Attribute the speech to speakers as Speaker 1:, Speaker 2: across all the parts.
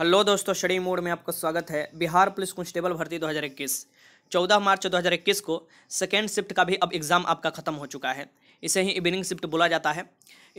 Speaker 1: hello दोस्तों शडी mode में आपका स्वागत है बिहार पुलिस कांस्टेबल भर्ती 2021 14 मार्च 2021 को सेकेंड शिफ्ट का भी अब एग्ज़ाम आपका ख़त्म हो चुका है इसे ही इवनिंग शिफ्ट बोला जाता है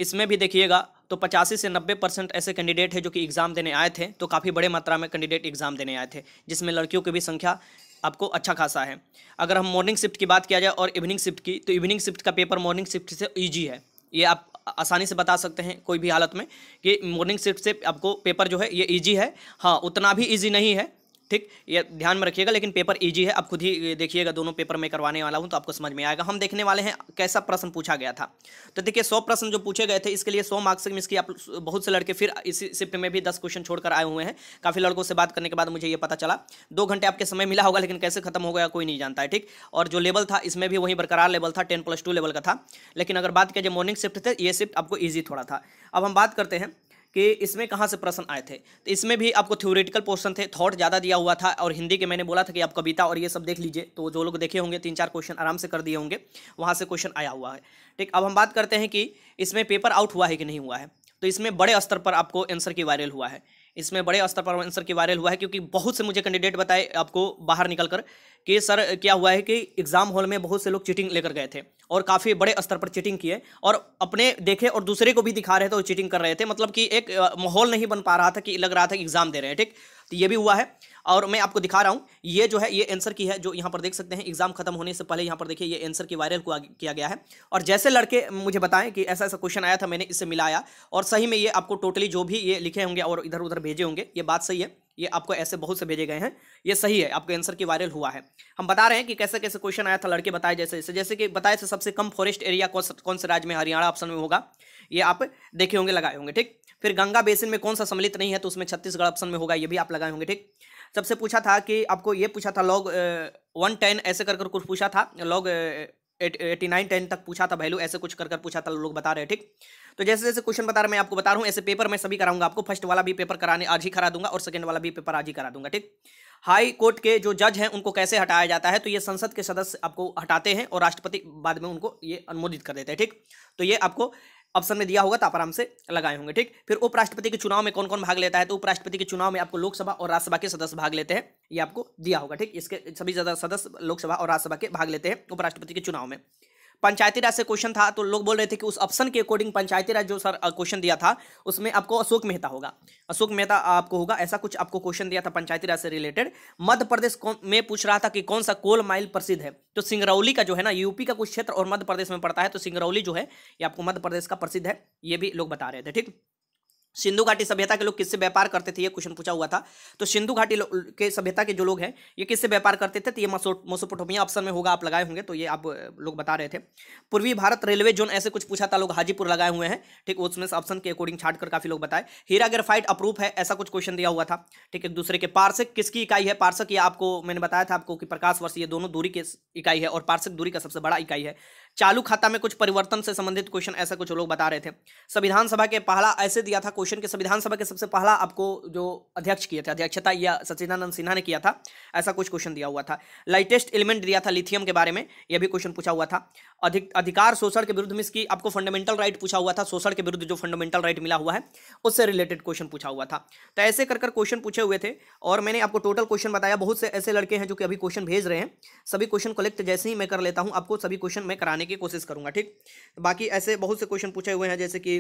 Speaker 1: इसमें भी देखिएगा तो पचासी से नब्बे परसेंट ऐसे कैंडिडेट हैं जो कि एग्ज़ाम देने आए थे तो काफ़ी बड़े मात्रा में कैंडिडेट एग्ज़ाम देने आए थे जिसमें लड़कियों की भी संख्या आपको अच्छा खासा है अगर हम मॉर्निंग शिफ्ट की बात किया जाए और इवनिंग शिफ्ट की तो इवनिंग शिफ्ट का पेपर मॉर्निंग शिफ्ट से ईजी है ये आप आसानी से बता सकते हैं कोई भी हालत में कि मॉर्निंग शिफ्ट से आपको पेपर जो है ये ईजी है हाँ उतना भी ईजी नहीं है ठीक ये ध्यान में रखिएगा लेकिन पेपर इजी है आप खुद ही देखिएगा दोनों पेपर में करवाने वाला हूँ तो आपको समझ में आएगा हम देखने वाले हैं कैसा प्रश्न पूछा गया था तो देखिए सौ प्रश्न जो पूछे गए थे इसके लिए सौ मार्क्स मिस की आप बहुत से लड़के फिर इसी शिफ्ट में भी दस क्वेश्चन छोड़कर आए हुए हैं काफ़ी लड़कों से बात करने के बाद मुझे ये पता चला दो घंटे आपके समय मिला होगा लेकिन कैसे खत्म हो गया कोई नहीं जानता है ठीक और जो लेवल था इसमें भी वही बरकरार लेवल था टेन प्लस टू लेवल का था लेकिन अगर बात किया जो मॉर्निंग शिफ्ट थे ये शिफ्ट आपको ईजी थोड़ा था अब हम बात करते हैं कि इसमें कहाँ से प्रश्न आए थे तो इसमें भी आपको थ्योरेटिकल पोर्शन थे थॉट ज़्यादा दिया हुआ था और हिंदी के मैंने बोला था कि आप कविता और ये सब देख लीजिए तो जो लोग देखे होंगे तीन चार क्वेश्चन आराम से कर दिए होंगे वहाँ से क्वेश्चन आया हुआ है ठीक अब हम बात करते हैं कि इसमें पेपर आउट हुआ है कि नहीं हुआ है तो इसमें बड़े स्तर पर आपको आंसर की वायरल हुआ है इसमें बड़े स्तर पर आंसर की वायरल हुआ है क्योंकि बहुत से मुझे कैंडिडेट बताए आपको बाहर निकल कर कि सर क्या हुआ है कि एग्ज़ाम हॉल में बहुत से लोग चीटिंग लेकर गए थे और काफ़ी बड़े स्तर पर चीटिंग किए और अपने देखे और दूसरे को भी दिखा रहे थे और चीटिंग कर रहे थे मतलब कि एक माहौल नहीं बन पा रहा था कि लग रहा था कि एग्ज़ाम दे रहे हैं ठीक तो ये भी हुआ है और मैं आपको दिखा रहा हूँ ये जो है ये आंसर की है जो यहाँ पर देख सकते हैं एग्जाम खत्म होने से पहले यहाँ पर देखिए ये आंसर की वायरल किया गया है और जैसे लड़के मुझे बताएं कि ऐसा ऐसा क्वेश्चन आया था मैंने इससे मिलाया और सही में ये आपको टोटली जो भी ये लिखे होंगे और इधर उधर भेजे होंगे ये बात सही है ये आपको ऐसे बहुत से भेजे गए हैं ये सही है आपके आंसर की वायरल हुआ है हम बता रहे हैं कि कैसे कैसे क्वेश्चन आया था लड़के बताए जैसे जैसे जैसे कि बताए थे सबसे कम फॉरेस्ट एरिया कौन कौन से राज्य में हरियाणा ऑप्शन में होगा ये आप देखे होंगे लगाए होंगे ठीक फिर गंगा बेसिन में कौन सा सम्मिलित नहीं है तो उसमें छत्तीसगढ़ ऑप्शन में होगा ये भी आप लगाए होंगे ठीक सबसे पूछा था कि आपको ये पूछा था लॉग वन टेन ऐसे कर कर कुछ पूछा था लॉग एटी नाइन टेन तक पूछा था वैल्यू ऐसे कुछ कर कर पूछा था लोग बता रहे हैं ठीक तो जैसे जैसे क्वेश्चन बता रहा मैं आपको बता रहा हूँ ऐसे पेपर मैं सभी कराऊंगा आपको फर्स्ट वाला भी पेपर कराने आज ही करा दूंगा और सेकंड वाला भी पेपर आज ही करा दूंगा ठीक हाई कोर्ट के जो जज हैं उनको कैसे हटाया जाता है तो ये संसद के सदस्य आपको हटाते हैं और राष्ट्रपति बाद में उनको ये अनुमोदित कर देते हैं ठीक तो ये आपको ऑप्शन में दिया होगा तो आप आराम से लगाए होंगे ठीक फिर उपराष्ट्रपति के चुनाव में कौन कौन भाग लेता है तो उपराष्ट्रपति के चुनाव में आपको लोकसभा और राज्यसभा के सदस्य भाग लेते हैं ये आपको दिया होगा ठीक इसके सभी सदस्य लोकसभा और राज्यसभा के भाग लेते हैं उपराष्ट्रपति के चुनाव में पंचायती राज से क्वेश्चन था तो लोग बोल रहे थे कि उस ऑप्शन के अकॉर्डिंग पंचायती राज जो सर क्वेश्चन दिया था उसमें आपको अशोक मेहता होगा अशोक मेहता आपको होगा ऐसा कुछ आपको क्वेश्चन दिया था पंचायती राज से रिलेटेड मध्य प्रदेश में पूछ रहा था कि कौन सा कोल माइल प्रसिद्ध है तो सिंगरौली का जो है ना यूपी का कुछ क्षेत्र और मध्य प्रदेश में पड़ता है तो सिंगरौली जो है ये आपको मध्य प्रदेश का प्रसिद्ध है ये भी लोग बता रहे थे ठीक सिंधु घाटी सभ्यता के लोग किससे व्यापार करते थे ये क्वेश्चन पूछा हुआ था तो सिंधु घाटी के सभ्यता के जो लोग हैं ये किससे व्यापार करते थे तो ये मोसोपोटोमिया ऑप्शन में होगा आप लगाए होंगे तो ये आप लोग बता रहे थे पूर्वी भारत रेलवे जोन ऐसे कुछ पूछा था लोग हाजीपुर लगाए हुए हैं ठीक उसमें ऑप्शन के अकॉर्डिंग छाट कर काफी लोग बताए हीरा ग्रेफाइट अप्रूव है ऐसा कुछ क्वेश्चन दिया हुआ था ठीक एक दूसरे के पार्सक किसकी इकाई है पार्सक ये आपको मैंने बताया था आपको कि प्रकाश वर्ष ये दोनों दूरी की इकाई है और पार्सक दूरी का सबसे बड़ा इकाई है चालू खाता में कुछ परिवर्तन से संबंधित क्वेश्चन ऐसा कुछ लोग बता रहे थे संविधान सभा के पहला ऐसे दिया था क्वेश्चन के संविधान सभा के सबसे पहला आपको जो अध्यक्ष किए थे अध्यक्षता या सचिदानंद सिन्हा ने किया था ऐसा कुछ क्वेश्चन दिया हुआ था लाइटेस्ट एलिमेंट दिया था लिथियम के बारे में यह भी क्वेश्चन पूछा हुआ था अधिक अधिकार शोषण के विरुद्ध मिस की आपको फंडामेंटल राइट पूछा हुआ था शोषण के विरुद्ध जो फंडामेंटल राइट मिला हुआ है उससे रिलेटेड क्वेश्चन पूछा हुआ था तो ऐसे कर कर क्वेश्चन पूछे हुए थे और मैंने आपको टोटल क्वेश्चन बताया बहुत से ऐसे लड़के हैं जो कि अभी क्वेश्चन भेज रहे हैं सभी क्वेश्चन कलेक्ट जैसे ही मैं कर लेता हूँ आपको सभी क्वेश्चन मैं कराने की कोशिश करूँगा ठीक बाकी ऐसे बहुत से क्वेश्चन पूछे हुए हैं जैसे कि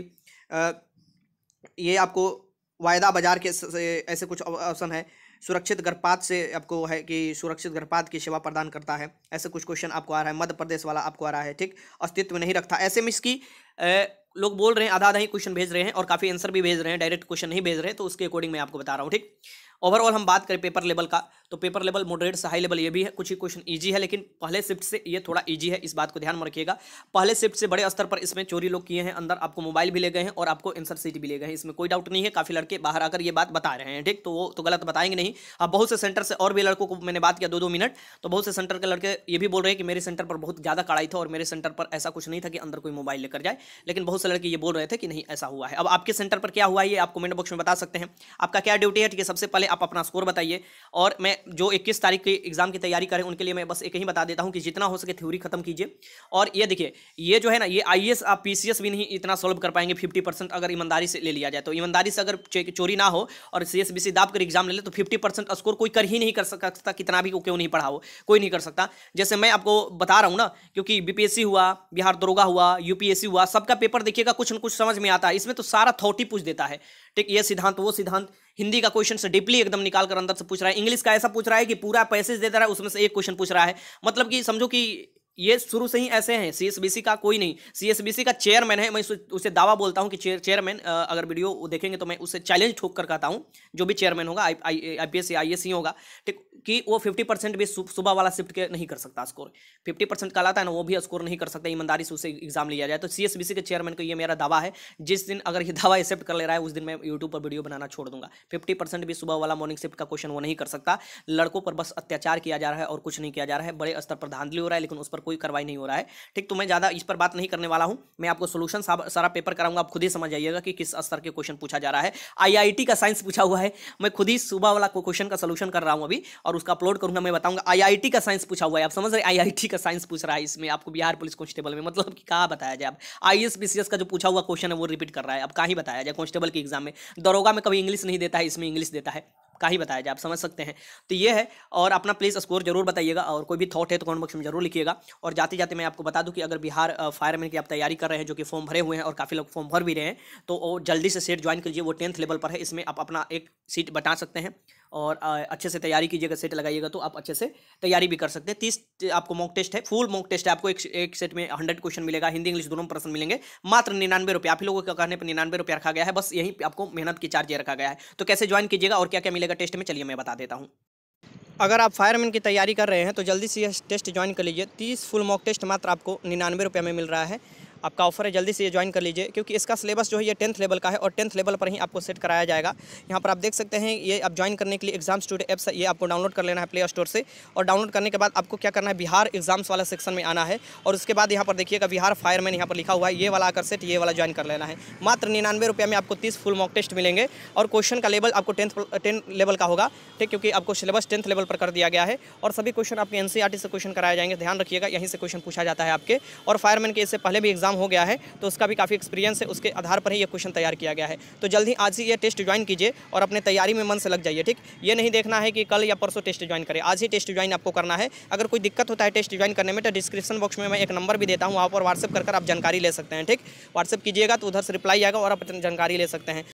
Speaker 1: ये आपको वायदा बाजार के ऐसे कुछ ऑप्शन है सुरक्षित गर्भपात से आपको है कि सुरक्षित गर्भपात की सेवा प्रदान करता है ऐसे कुछ क्वेश्चन आपको आ रहा है मध्य प्रदेश वाला आपको आ रहा है ठीक अस्तित्व नहीं रखता ऐसे में इसकी लोग बोल रहे हैं आधा आधा ही क्वेश्चन भेज रहे हैं और काफ़ी आंसर भी भेज रहे हैं डायरेक्ट क्वेश्चन नहीं भेज रहे हैं तो उसके अकॉर्डिंग मैं आपको बता रहा हूँ ठीक ओवरऑल हम बात करें पेपर लेवल का तो पेपर लेवल मॉडरेट से हाई लेवल ये भी है कुछ ही क्वेश्चन ईजी है लेकिन पहले शिफ्ट से ये थोड़ा ईजी है इस बात को ध्यान में रखिएगा पहले शिफ्ट से बड़े स्तर पर इसमें चोरी लोग किए हैं अंदर आपको मोबाइल भी ले गए हैं और आपको एंसर सीट भी ले गए हैं इसमें कोई डाउट नहीं है काफ़ी लड़के बाहर आकर ये बात बता रहे हैं ठीक तो वो तो गलत बताएंगे नहीं अब बहुत से सेंटर से और भी लड़कों को मैंने बात किया दो दो मिनट तो बहुत से सेंटर के लड़के ये भी बोल रहे हैं कि मेरे सेंटर पर बहुत ज़्यादा कड़ाई था और मेरे सेंटर पर ऐसा कुछ नहीं था कि अंदर कोई मोबाइल लेकर जाए लेकिन बहुत से लड़के ये बोल रहे थे कि नहीं ऐसा हुआ है अब आपके सेंटर पर क्या हुआ है ये आप कमेंट बॉक्स में बता सकते हैं आपका क्या ड्यूटी है ठीक है सबसे पहले पहले आप अपना स्कोर बताइए और मैं जो इक्कीस तारीख के एग्जाम की तैयारी करें उनके लिए मैं बस एक ही बता देता हूँ कि जितना हो सके थ्योरी खत्म कीजिए और ये देखिए ये जो है ना ये आई आप पी भी नहीं इतना सॉल्व कर पाएंगे फिफ्टी अगर ईमानदारी से ले लिया जाए तो ईमानदारी से अगर चोरी ना हो और सी एस बी सी दाब कर एग्जाम ले ले तो फिफ्टी परसेंट स्कोर कोई कर ही नहीं कर सकता कितना भी क्यों नहीं पढ़ा हो कोई नहीं कर सकता जैसे मैं आपको बता रहा हूँ ना क्योंकि बीपीएससी हुआ बिहार दरोगा हुआ यूपीएससी हुआ सबका पेपर देखिएगा कुछ ना कुछ समझ में आता है इसमें तो सारा थॉट ही पूछ देता है ठीक ये सिद्धांत वो सिद्धांत हिंदी का क्वेश्चन डीपली एकदम निकाल कर अंदर से पूछ रहा है इंग्लिश का ऐसा पूछ रहा है कि पूरा पैसेज दे दे रहा है उसमें से एक क्वेश्चन पूछ रहा है मतलब कि समझो कि ये शुरू से ही ऐसे हैं सीएसबीसी का कोई नहीं सीएसबीसी का चेयरमैन है मैं उसे दावा बोलता हूँ कि चेयर चेयरमैन अगर वीडियो देखेंगे तो मैं उसे चैलेंज ठोक कर कहता हूँ जो भी चेयरमैन होगा आई आई पी एस या आई एस होगा ठीक कि वो फिफ्टी परसेंट भी सुबह वाला शिफ्ट के नहीं कर सकता स्कोर फिफ्टी परसेंट का लाता है ना वो भी स्कोर नहीं कर सकता ईमानदारी से उसे एग्जाम लिया जाए तो सी के चेयरमैन को ये मेरा दावा है जिस दिन अगर ये दावा एक्सेप्ट कर ले रहा है उस दिन मैं यूट्यूब पर वीडियो बनाना छोड़ दूंगा फिफ्टी परसेंट भी सुबह वाला मॉर्निंग शिफ्ट का क्वेश्चन वो नहीं कर सकता लड़कों पर बस अत्याचार किया जा रहा है और कुछ नहीं किया जा रहा है बड़े स्तर पर धांधली हो रहा है लेकिन उस पर कोई कार्रवाई नहीं हो रहा है ठीक तो मैं ज़्यादा इस पर बात नहीं करने वाला हूँ मैं आपको सोल्यूशन सारा पेपर कराऊंगा आप खुद ही समझ आइएगा कि किस स्तर के क्वेश्चन पूछा जा रहा है आईआईटी का साइंस पूछा हुआ है मैं खुद ही सुबह वाला क्वेश्चन का सोल्यूशन कर रहा हूँ अभी और उसका अपलोड करूंगा मैं बताऊंगा आईआईटी का साइंस पूछा हुआ है आप समझ रहे आईआईटी का साइंस पूछ रहा है इसमें आपको बिहार पुलिस कॉन्स्टेबल में मतलब कि कहा बताया जाए अब आई का जो पूछा हुआ क्वेश्चन है वो रिपीट कर रहा है अब कहाँ बताया जाए कॉन्स्टेबल के एग्जाम में दरोगा में कभी इंग्लिश नहीं देता है इसमें इंग्लिश देता है का ही बताया जाए आप समझ सकते हैं तो ये है और अपना प्लीज़ स्कोर जरूर बताइएगा और कोई भी थॉट है तो कमेंट बॉक्स में जरूर लिखिएगा और जाते जाते मैं आपको बता दूं कि अगर बिहार फायरमैन की आप तैयारी कर रहे हैं जो कि फॉर्म भरे हुए हैं और काफ़ी लोग फॉर्म भर भी रहे हैं तो जल्दी से सेट ज्वाइन कीजिए वो टेंथ लेवल पर है इसमें आप अपना एक सीट बता सकते हैं और अच्छे से तैयारी कीजिएगा सेट लगाइएगा तो आप अच्छे से तैयारी भी कर सकते हैं तीस आपको मॉक टेस्ट है फुल मॉक टेस्ट है आपको एक, एक सेट में हंड्रेड क्वेश्चन मिलेगा हिंदी इंग्लिश दोनों प्रश्न मिलेंगे मात्र निन्यानवे रुपये आप लोगों के कहने पर निन्यानवे रुपया रखा गया है बस यही आपको मेहनत की चार्ज रखा गया है तो कैसे ज्वाइन कीजिएगा और क्या क्या मिलेगा टेस्ट में चलिए मैं बता देता हूँ अगर आप फायरमैन की तैयारी कर रहे हैं तो जल्दी से यह टेस्ट ज्वाइन कर लीजिए तीस फुल मॉक टेस्ट मात्र आपको निन्यानवे रुपये में मिल रहा है आपका ऑफर है जल्दी से ये ज्वाइन कर लीजिए क्योंकि इसका सिलेबस जो है ये टेंथ लेवल का है और टेंथ लेवल पर ही आपको सेट कराया जाएगा यहाँ पर आप देख सकते हैं ये आप ज्वाइन करने के लिए एग्जाम स्टूडियो एप्स ये आपको डाउनलोड कर लेना है प्ले स्टोर से और डाउनलोड करने के बाद आपको क्या करना है बिहार एग्जाम्स वाला सेक्शन में आना है और उसके बाद यहाँ पर देखिएगा बिहार फायरमैन यहाँ पर लिखा हुआ है ये वाला आकर सेट ये वाला ज्वाइन कर लेना है मात्र निन्यानवे में आपको तीस फुल मॉक टेस्ट मिलेंगे और क्वेश्चन का लेवल आपको टेंथ टेंथ लेवल का होगा ठीक क्योंकि आपको सिलेबस टेंथ लेवल पर कर दिया गया है और सभी क्वेश्चन आपके एन e से क्वेश्चन कराए जाएंगे ध्यान रखिएगा यहीं से क्वेश्चन पूछा जाता है आपके और फायरमैन के इससे पहले भी एग्जाम हो गया है तो उसका भी काफ़ी एक्सपीरियंस है उसके आधार पर ही ये क्वेश्चन तैयार किया गया है तो जल्द ही आज ही ये टेस्ट ज्वाइन कीजिए और अपने तैयारी में मन से लग जाइए ठीक ये नहीं देखना है कि कल या परसों टेस्ट ज्वाइन करें आज ही टेस्ट ज्वाइन आपको करना है अगर कोई दिक्कत होता है टेस्ट ज्वाइन करने में तो डिस्क्रिप्शन बॉक्स में मैं एक नंबर भी देता हूँ वहाँ पर व्हाट्सअप कर आप जानकारी ले सकते हैं ठीक व्हाट्सअप कीजिएगा तो उधर से रिप्लाई आएगा और आप जानकारी ले सकते हैं